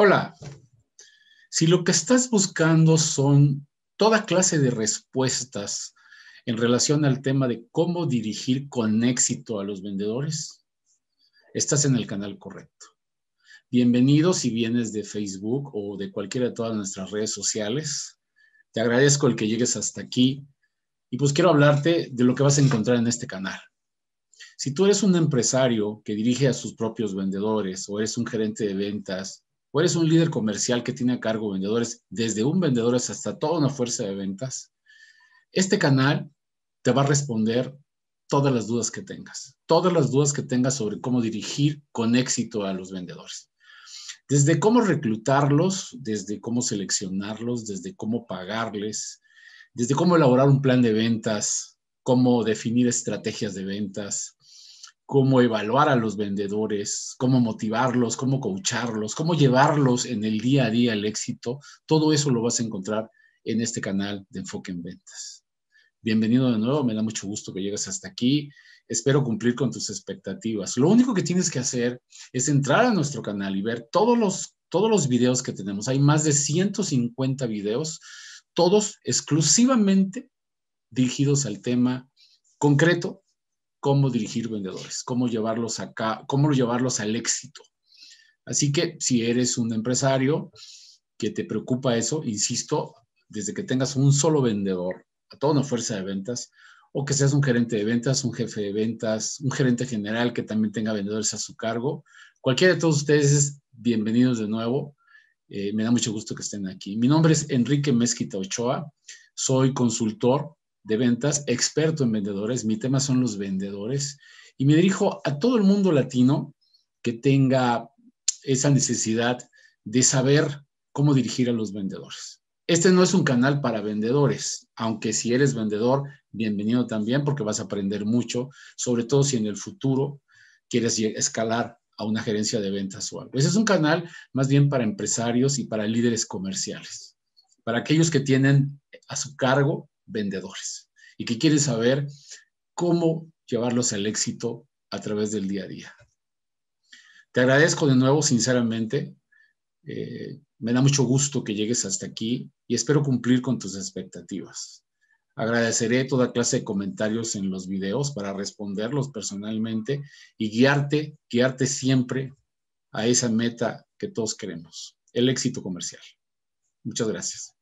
Hola, si lo que estás buscando son toda clase de respuestas en relación al tema de cómo dirigir con éxito a los vendedores, estás en el canal correcto. Bienvenido si vienes de Facebook o de cualquiera de todas nuestras redes sociales. Te agradezco el que llegues hasta aquí y pues quiero hablarte de lo que vas a encontrar en este canal. Si tú eres un empresario que dirige a sus propios vendedores o es un gerente de ventas eres un líder comercial que tiene a cargo vendedores, desde un vendedor hasta toda una fuerza de ventas, este canal te va a responder todas las dudas que tengas, todas las dudas que tengas sobre cómo dirigir con éxito a los vendedores. Desde cómo reclutarlos, desde cómo seleccionarlos, desde cómo pagarles, desde cómo elaborar un plan de ventas, cómo definir estrategias de ventas, cómo evaluar a los vendedores, cómo motivarlos, cómo coacharlos, cómo llevarlos en el día a día al éxito, todo eso lo vas a encontrar en este canal de Enfoque en Ventas. Bienvenido de nuevo, me da mucho gusto que llegues hasta aquí. Espero cumplir con tus expectativas. Lo único que tienes que hacer es entrar a nuestro canal y ver todos los, todos los videos que tenemos. Hay más de 150 videos, todos exclusivamente dirigidos al tema concreto cómo dirigir vendedores, cómo llevarlos acá, cómo llevarlos al éxito. Así que si eres un empresario que te preocupa eso, insisto, desde que tengas un solo vendedor, a toda una fuerza de ventas, o que seas un gerente de ventas, un jefe de ventas, un gerente general que también tenga vendedores a su cargo, cualquiera de todos ustedes es bienvenidos de nuevo. Eh, me da mucho gusto que estén aquí. Mi nombre es Enrique Mezquita Ochoa, soy consultor de ventas, experto en vendedores, mi tema son los vendedores, y me dirijo a todo el mundo latino que tenga esa necesidad de saber cómo dirigir a los vendedores. Este no es un canal para vendedores, aunque si eres vendedor, bienvenido también porque vas a aprender mucho, sobre todo si en el futuro quieres escalar a una gerencia de ventas o algo. Ese es un canal más bien para empresarios y para líderes comerciales, para aquellos que tienen a su cargo vendedores y que quieren saber cómo llevarlos al éxito a través del día a día. Te agradezco de nuevo, sinceramente. Eh, me da mucho gusto que llegues hasta aquí y espero cumplir con tus expectativas. Agradeceré toda clase de comentarios en los videos para responderlos personalmente y guiarte, guiarte siempre a esa meta que todos queremos, el éxito comercial. Muchas gracias.